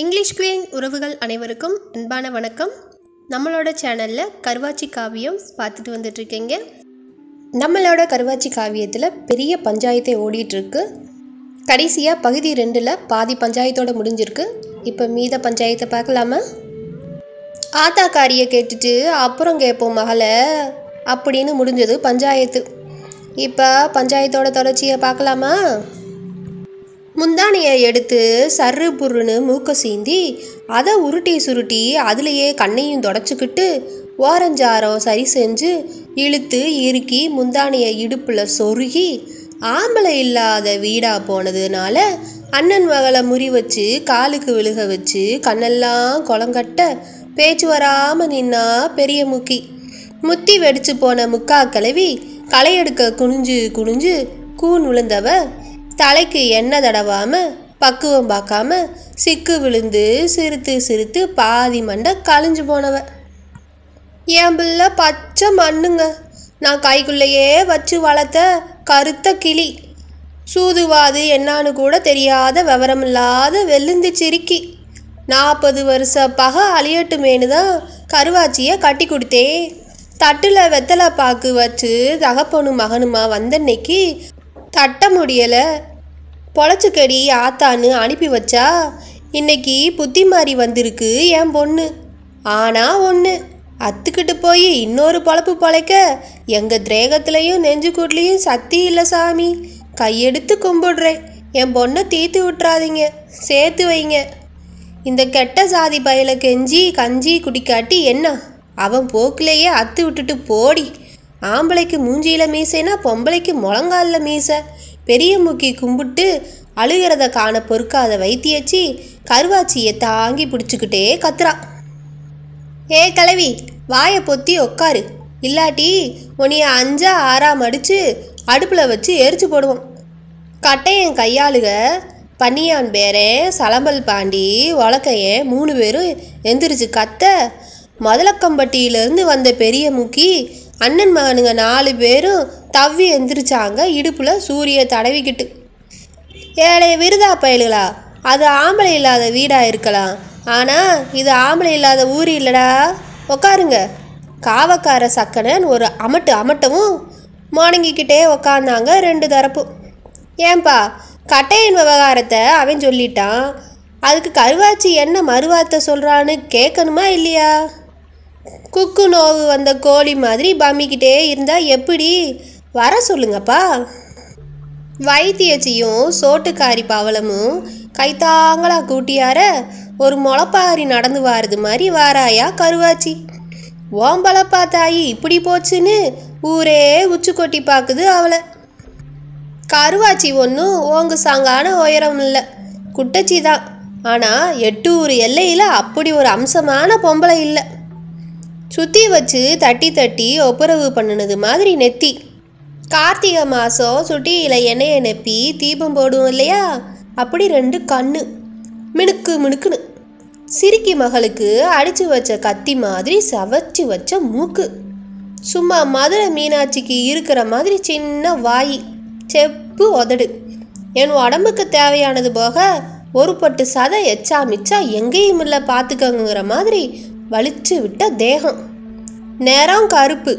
English queen உறவுகள் அனைவருக்கும் அன்பான வணக்கம் நம்மளோட சேனலில் கருவாச்சி காவியம் பார்த்துட்டு வந்துட்ருக்கீங்க நம்மளோட கருவாச்சி காவியத்தில் பெரிய பஞ்சாயத்தை ஓடிட்டுருக்கு கடைசியாக பகுதி ரெண்டில் பாதி பஞ்சாயத்தோடு முடிஞ்சிருக்கு இப்போ மீத பஞ்சாயத்தை பார்க்கலாமா ஆத்தா காரியை கேட்டுட்டு அப்புறம் கேட்போம் மகளை அப்படின்னு முடிஞ்சது பஞ்சாயத்து இப்போ பஞ்சாயத்தோட தொடர்ச்சியை பார்க்கலாமா முந்தானையை எடுத்து சர்ரு புருன்னு மூக்க சீந்தி அதை உருட்டி சுருட்டி அதுலேயே கண்ணையும் தொடச்சிக்கிட்டு ஓரஞ்சாரம் சரி செஞ்சு இழுத்து இறுக்கி முந்தானையை இடுப்பில் சொருகி ஆம்பளை இல்லாத வீடாக போனதுனால அண்ணன் மகளை முறி வச்சு காலுக்கு விழுக வச்சு கண்ணெல்லாம் குளங்கட்ட பேச்சு வராமல் நின்னா பெரிய முக்கி முத்தி வெடிச்சு போன முக்கா கிளவி களை எடுக்க குனிஞ்சு குனிஞ்சு கூன் விழுந்தவ தலைக்கு எண்ணெய் தடவாமல் பக்குவம் பார்க்காம சிக்கு விழுந்து சிரித்து சிரித்து பாதி மண்டை கழிஞ்சு போனவ என் பிள்ளை பச்சை மண்ணுங்க நான் கைக்குள்ளேயே வச்சு வளர்த்த கருத்த கிளி சூதுவாது என்னான்னு கூட தெரியாத விவரமில்லாத வெளுந்து சிரிக்கி நாற்பது வருஷ பக அழியட்டுமேனு தான் கருவாச்சியை கட்டி கொடுத்தேன் தட்டில் வெத்தலை பாக்கு வச்சு தகப்பனும் மகனுமா வந்தன்னைக்கு தட்ட முடியலை பொழச்சிக்கடி ஆத்தான்னு அனுப்பி வச்சா இன்னைக்கு புத்தி மாறி வந்திருக்கு என் பொண்ணு ஆனால் ஒன்று அத்துக்கிட்டு போய் இன்னொரு பொழப்பு பொழைக்க எங்கள் திரேகத்துலேயும் நெஞ்சுக்கூட்லேயும் சக்தி இல்லை சாமி கையெடுத்து கும்பிடுறேன் என் பொண்ணை தீத்து விட்டுறாதீங்க சேர்த்து வைங்க இந்த கெட்ட சாதி பயலை கெஞ்சி கஞ்சி குடிக்காட்டி என்ன அவன் போக்கிலேயே அத்து விட்டுட்டு போடி ஆம்பளைக்கு மூஞ்சியில் மீசைனா பொம்பளைக்கு முழங்காலில் மீசை பெரிய மூக்கி கும்பிட்டு அழுகிறத காண பொறுக்காத வைத்தியச்சி கருவாச்சியை தாங்கி பிடிச்சிக்கிட்டே கத்துறா ஏ கலவி வாயை பொத்தி உக்காரு இல்லாட்டி உனிய அஞ்சா ஆறா மடிச்சு அடுப்பில் வச்சு எரிச்சு போடுவோம் கட்டையன் கையாளுக பன்னியான் பேரன் சலம்பல் பாண்டி உலக்கையன் மூணு பேரும் எந்திரிச்சு கத்த முதலக்கம்பட்டியிலேருந்து வந்த பெரிய மூக்கி அண்ணன் மகனுங்க நாலு பேரும் தவ்வி எந்திரிச்சாங்க இடுப்பில் சூரிய தடவிக்கிட்டு ஏழைய விருதா பயலுகளா அது ஆம்பளை இல்லாத வீடாக இருக்கலாம் ஆனால் இது ஆம்பளை இல்லாத ஊர் இல்லைடா உக்காருங்க காவக்கார சக்கனன் ஒரு அமட்டு அமட்டவும் முணங்கிக்கிட்டே உக்காந்தாங்க ரெண்டு தரப்பு ஏன்பா கட்டையின் விவகாரத்தை அவன் சொல்லிட்டான் அதுக்கு கருவாச்சி என்ன மறுவார்த்தை சொல்கிறான்னு கேட்கணுமா இல்லையா குக்கு நோவு வந்த கோழி மாதிரி பம்மிக்கிட்டே இருந்தால் எப்படி வர சொல்லுங்கப்பா வைத்தியச்சியும் சோட்டுக்காரி பவளமும் கைத்தாங்களா கூட்டியார ஒரு முளப்பாரி நடந்து வாரது மாதிரி வாராயா கருவாச்சி ஓம்பளப்பா தாயி இப்படி போச்சுன்னு ஊரே உச்சு கொட்டி பார்க்குது அவளை கருவாச்சி ஒன்றும் ஓங்கு சாங்கான உயரம் இல்லை குட்டச்சி தான் ஆனால் எட்டு ஊர் எல்லையில் அப்படி ஒரு அம்சமான பொம்பளை இல்லை சுற்றி வச்சு தட்டி தட்டி ஒப்புரவு பண்ணினது மாதிரி நெத்தி கார்த்திகை மாதம் சுட்டியில் எண்ணெய் அனுப்பி தீபம் போடுவோம் இல்லையா அப்படி ரெண்டு கண்ணு மினுக்கு மினுக்குன்னு சிரிக்கி மகளுக்கு அடித்து வச்ச கத்தி மாதிரி சவச்சு வச்ச மூக்கு சும்மா மதுரை மீனாட்சிக்கு இருக்கிற மாதிரி சின்ன வாய் செப்பு உதடு என் உடம்புக்கு தேவையானது போக ஒரு பட்டு சதை எச்சா மிச்சா எங்கேயும் இல்லை பார்த்துக்கங்கிற மாதிரி வலிச்சு விட்ட தேகம் நேரம் கருப்பு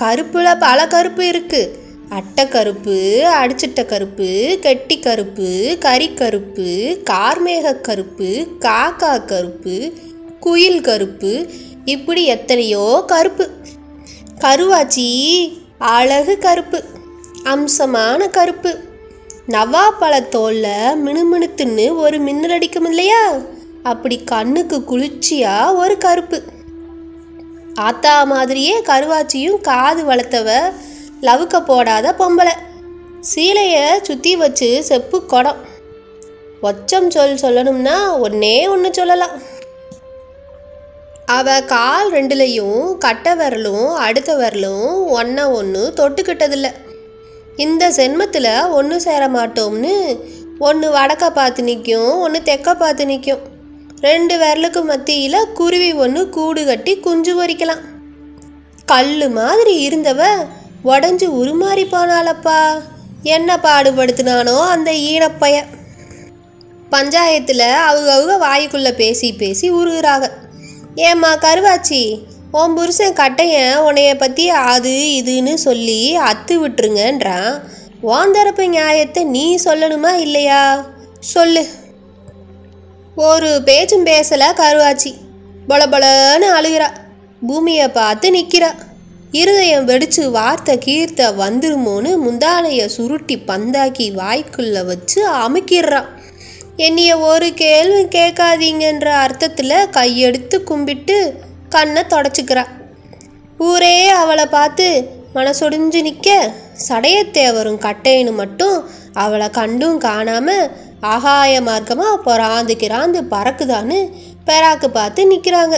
கருப்பில் பல கருப்பு இருக்குது அட்டை கருப்பு அடிச்சிட்ட கருப்பு கெட்டி கருப்பு கறி கருப்பு கார்மேக கருப்பு காக்கா கருப்பு குயில் கருப்பு இப்படி எத்தனையோ கருப்பு கருவாச்சி அழகு கருப்பு அம்சமான கருப்பு தோல்ல மினுமினுத்துன்னு ஒரு மின்னல் அடிக்கும் இல்லையா அப்படி கண்ணுக்கு குளிர்ச்சியாக ஒரு கருப்பு தாத்தா மாதிரியே கருவாச்சியும் காது வளர்த்தவ லவுக்க போடாத பொம்பளை சீலையை சுற்றி வச்சு செப்பு குடம் ஒச்சம் சொல் சொல்லணும்னா ஒன்னே ஒன்று சொல்லலாம் அவ கால் ரெண்டுலேயும் கட்ட வரலும் அடுத்த வரலும் ஒன்றை ஒன்று தொட்டுக்கிட்டதில்ல இந்த செண்மத்தில் ஒன்று சேர மாட்டோம்னு ஒன்று வடக்க பார்த்து நிற்கும் ஒன்று தெக்க பார்த்து நிற்கும் ரெண்டு விரலுக்கு மத்தியில் குருவி ஒன்று கூடு கட்டி குஞ்சு பொறிக்கலாம் கல் மாதிரி இருந்தவ உடஞ்சி உருமாறி போனாலப்பா என்ன பாடுபடுத்தினானோ அந்த ஈனப்பைய பஞ்சாயத்தில் அவங்க அவங்க வாய்க்குள்ளே பேசி பேசி உருகுறாங்க ஏம்மா கருவாச்சி உன் புருஷன் கட்டையன் உன்னைய பற்றி அது இதுன்னு சொல்லி அத்து விட்டுருங்கன்றான் ஓந்தரப்பு நியாயத்தை நீ சொல்லணுமா இல்லையா சொல்லு ஒரு பேச்சும் பேசலை கருவாச்சி பொலன்னு அழுகிறா பூமியை பார்த்து நிற்கிறா இருதயம் வெடிச்சு வார்த்தை கீர்த்த வந்துருமோன்னு முந்தானைய சுருட்டி பந்தாக்கி வாய்க்குள்ளே வச்சு அமுக்கிடுறான் என்னைய ஒரு கேள்வி கேட்காதீங்கன்ற அர்த்தத்தில் கையெடுத்து கும்பிட்டு கண்ணை தொடச்சிக்கிறா ஊரே அவளை பார்த்து மனசொடிஞ்சு நிற்க சடையத்தேவரும் கட்டைன்னு மட்டும் அவளை கண்டும் காணாமல் ஆகாய மார்க்கமாக பொறாந்து கிராந்து பறக்குதான்னு பெறாக்கு பார்த்து நிற்கிறாங்க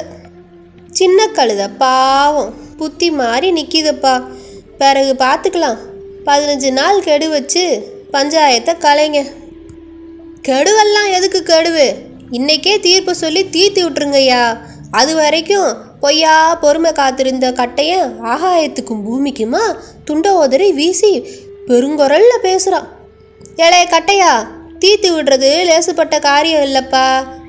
சின்ன கழுத பாவம் புத்தி மாறி நிற்கிதுப்பா பிறகு பார்த்துக்கலாம் பதினஞ்சு நாள் கெடு வச்சு பஞ்சாயத்தை கலைங்க கெடுவெல்லாம் எதுக்கு கெடுவு இன்னைக்கே தீர்ப்பு சொல்லி தீர்த்து விட்டுருங்கய்யா அது வரைக்கும் பொய்யா பொறுமை காத்திருந்த கட்டையை ஆகாயத்துக்கும் பூமிக்குமா துண்ட உதறி வீசி பெருங்குரல்ல பேசுகிறான் ஏழைய கட்டையா தீத்து விடுறது லேசுப்பட்ட காரியம் இல்லைப்பா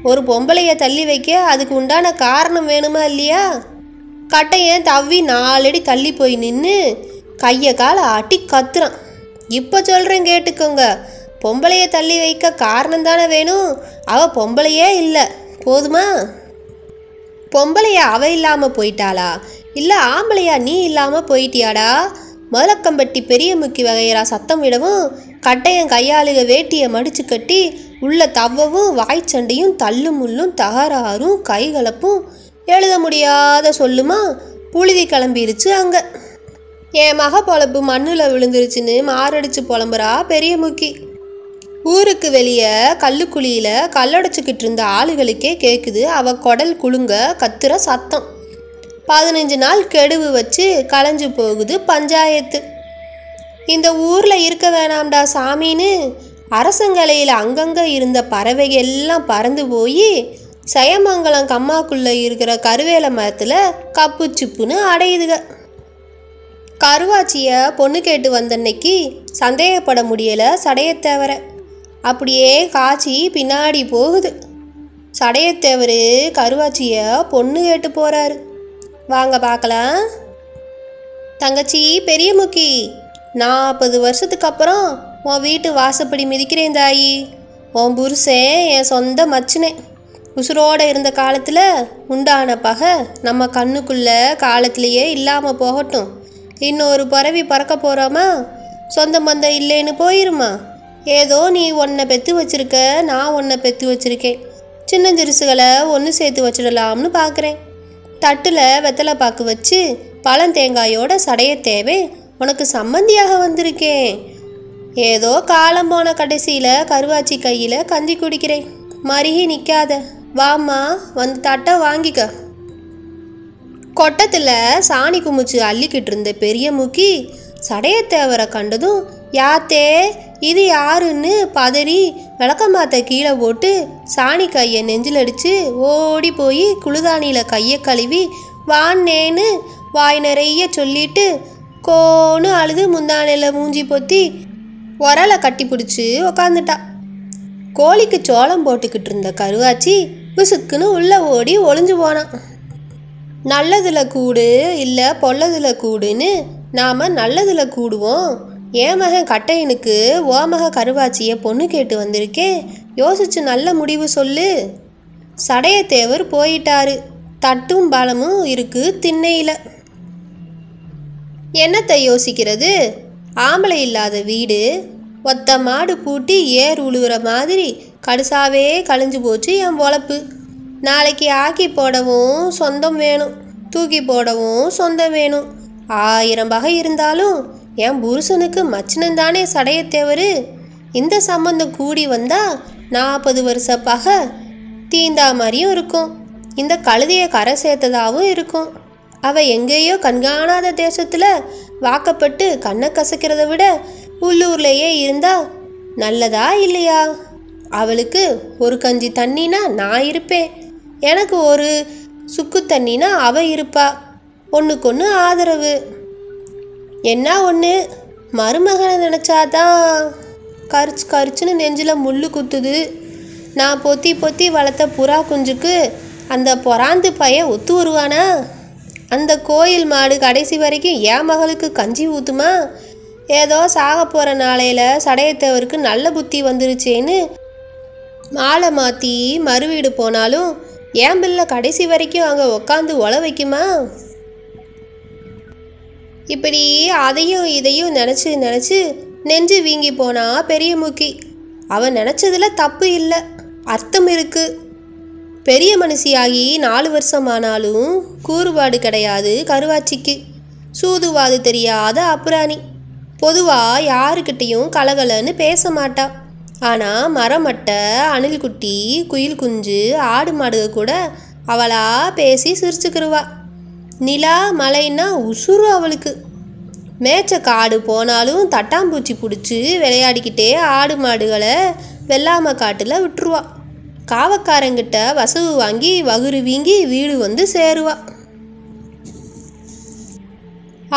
ஒரு பொம்பளைய தள்ளி வைக்க அதுக்கு உண்டான காரணம் வேணுமா இல்லையா கட்டையன் தவ்வி நாலடி தள்ளி போய் நின்று கையை காலை ஆட்டி கத்துறான் இப்போ சொல்கிறேன் கேட்டுக்கோங்க பொம்பளைய தள்ளி வைக்க காரணம் தானே வேணும் அவள் பொம்பளையே இல்லை போதுமா பொம்பளையா அவ இல்லாமல் போயிட்டாளா இல்லை ஆம்பளையா நீ இல்லாமல் போயிட்டியாடா முதலக்கம்பட்டி முக்கி வகையரா சத்தம் விடவும் கட்டையன் கையாளுக வேட்டியை மடிச்சு கட்டி உள்ள தவ்வவும் வாய்ச்சண்டையும் தள்ளு முள்ளும் தகராறும் கைகலப்பும் எழுத முடியாத சொல்லுமா புழுதி கிளம்பிருச்சு அங்கே என் மக பொழப்பு மண்ணில் விழுந்துருச்சுன்னு மாரடிச்சு புலம்புறா பெரிய முக்கி ஊருக்கு வெளியே கல்லுக்குழியில் கல்லடைச்சிக்கிட்டு இருந்த ஆளுகளுக்கே கேட்குது அவள் குடல் குழுங்க கத்துற சத்தம் பதினஞ்சு நாள் கெடுவு வச்சு களைஞ்சு போகுது பஞ்சாயத்து இந்த ஊரில் இருக்க வேணாம்டா சாமின்னு அரசங்கலையில் அங்கங்கே இருந்த பறவை எல்லாம் பறந்து போய் சயமங்கலம் கம்மாக்குள்ளே இருக்கிற கருவேல மரத்தில் கப்பு சிப்புன்னு அடையுதுக கருவாச்சியை பொண்ணு கேட்டு வந்தன்னைக்கு சந்தேகப்பட முடியலை சடையத்தேவர அப்படியே காய்ச்சி பின்னாடி போகுது சடையத்தேவர் கருவாச்சியை பொண்ணு கேட்டு போகிறாரு வாங்க பார்க்கலாம் தங்கச்சி பெரியமுக்கி நாற்பது வருஷத்துக்கு அப்புறம் உன் வீட்டு வாசப்படி மிதிக்கிறேன் தாயி உன் புருஷன் என் சொந்த மச்சினே உசுரோடு இருந்த காலத்தில் உண்டான பகை நம்ம கண்ணுக்குள்ளே காலத்திலேயே இல்லாமல் போகட்டும் இன்னொரு பறவை பறக்க போகிறோமா சொந்த மந்தம் இல்லைன்னு போயிருமா ஏதோ நீ ஒன்றை பெற்று வச்சுருக்க நான் ஒன்றை பெற்று வச்சுருக்கேன் சின்ன சிறுசுகளை ஒன்று சேர்த்து வச்சிடலாம்னு பார்க்குறேன் தட்டில் வெத்தலை பாக்கு வச்சு பழம் தேங்காயோட சடைய தேவை உனக்கு சம்மந்தியாக வந்திருக்கேன் ஏதோ காலம் போன கடைசியில் கருவாச்சி கையில் கஞ்சி குடிக்கிறேன் மருகி நிற்காத வாம்மா வந்து தட்டை வாங்கிக்க கொட்டத்தில் சாணி குமிச்சு அள்ளிக்கிட்டு இருந்த பெரிய முக்கி சடையத்தேவரை கண்டதும் யாத்தே இது யாருன்னு பதறி விளக்கமாத்த கீழே போட்டு சாணி கையை நெஞ்சில் அடித்து ஓடி போய் குளுதானியில் கையை கழுவி வான்னேன்னு வாய் நிறைய சொல்லிட்டு கோன்னு அழுது முந்தானையில் மூஞ்சி பொத்தி ஒரலை கட்டி பிடிச்சி உக்காந்துட்டா கோழிக்கு சோளம் போட்டுக்கிட்டு இருந்த கருவாச்சி விசுக்குன்னு உள்ளே ஓடி ஒளிஞ்சு போனான் நல்லதில் கூடு இல்லை பொல்லதில் கூடுன்னு நாம் நல்லதில் கூடுவோம் ஏன் மகன் கட்டையனுக்கு ஓமக கருவாச்சியை பொண்ணு கேட்டு வந்திருக்கே யோசிச்சு நல்ல முடிவு சொல்லு சடையத்தேவர் போயிட்டாரு தட்டும் பலமும் இருக்குது திண்ணையில் என்னத்தை யோசிக்கிறது ஆம்பளை இல்லாத வீடு ஒத்த மாடு பூட்டி ஏர் உழுவுற மாதிரி கடுசாவே கழிஞ்சு போச்சு என் ஒழப்பு நாளைக்கு ஆக்கி போடவும் சொந்தம் வேணும் தூக்கி போடவும் சொந்தம் வேணும் ஆயிரம் வகை இருந்தாலும் என் புருஷனுக்கு மச்சினந்தானே சடைய இந்த சம்பந்தம் கூடி வந்தால் நாற்பது வருஷ பகை தீந்தா மாதிரியும் இருக்கும் இந்த கழுதையை கரை சேர்த்ததாகவும் இருக்கும் அவள் எங்கேயோ கண்காணாத தேசத்தில் வாக்கப்பட்டு கண்ணை கசக்கிறத விட உள்ளூர்லேயே இருந்தா நல்லதா இல்லையா அவளுக்கு ஒரு கஞ்சி தண்ணினா நான் இருப்பேன் எனக்கு ஒரு சுக்கு தண்ணினா அவள் இருப்பா ஒன்றுக்கொன்று ஆதரவு என்ன ஒன்று மருமகனை நினச்சாதான் கரிச்சு கரிச்சுன்னு நெஞ்சில் முள் குத்துது நான் பொத்தி பொத்தி வளர்த்த புறா குஞ்சுக்கு அந்த பொறாந்து பையன் ஒத்து வருவானா அந்த கோயில் மாடு கடைசி வரைக்கும் என் மகளுக்கு கஞ்சி ஊற்றுமா ஏதோ சாக போகிற நாளையில் சடையத்தவருக்கு நல்ல புத்தி வந்துருச்சேன்னு மாலை மாற்றி மறுவீடு போனாலும் ஏன் பிள்ளை கடைசி வரைக்கும் அங்கே உக்காந்து ஒல வைக்குமா இப்படி அதையும் இதையும் நினச்சி நினச்சி நெஞ்சு வீங்கி போனா பெரிய மூக்கி அவன் நினச்சதில் தப்பு இல்லை அர்த்தம் இருக்குது பெரிய மனுஷியாகி நாலு வருஷம் ஆனாலும் கூறுபாடு கிடையாது கருவாச்சிக்கு சூதுவாது தெரியாத அப்புராணி பொதுவாக யாருக்கிட்டேயும் கலகலன்னு பேச மாட்டா ஆனால் மரமட்டை அணில்குட்டி குயில் குஞ்சு ஆடு மாடு கூட அவளா பேசி சிரிச்சுக்கிருவா நிலா மலைன்னா உசுறு அவளுக்கு மேய்ச்ச காடு போனாலும் தட்டாம்பூச்சி பிடிச்சி விளையாடிக்கிட்டே ஆடு மாடுகளை வெள்ளாமை காட்டில் விட்டுருவா காவக்காரங்கிட்ட வசவு வாங்கி வகுறு வீங்கி வீடு வந்து சேருவா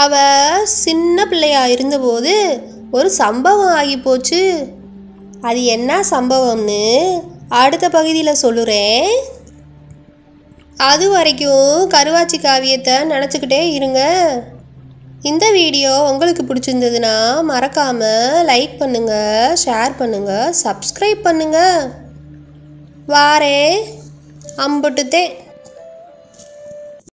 அவ சின்ன பிள்ளையா இருந்தபோது ஒரு சம்பவம் ஆகி போச்சு அது என்ன சம்பவம்னு அடுத்த பகுதியில் சொல்லுறேன் அது வரைக்கும் கருவாச்சி காவியத்தை நினச்சிக்கிட்டே இருங்க இந்த வீடியோ உங்களுக்கு பிடிச்சிருந்ததுன்னா மறக்காமல் லைக் பண்ணுங்கள் ஷேர் பண்ணுங்கள் சப்ஸ்கிரைப் பண்ணுங்கள் வாரே அம்புட்டுத்தே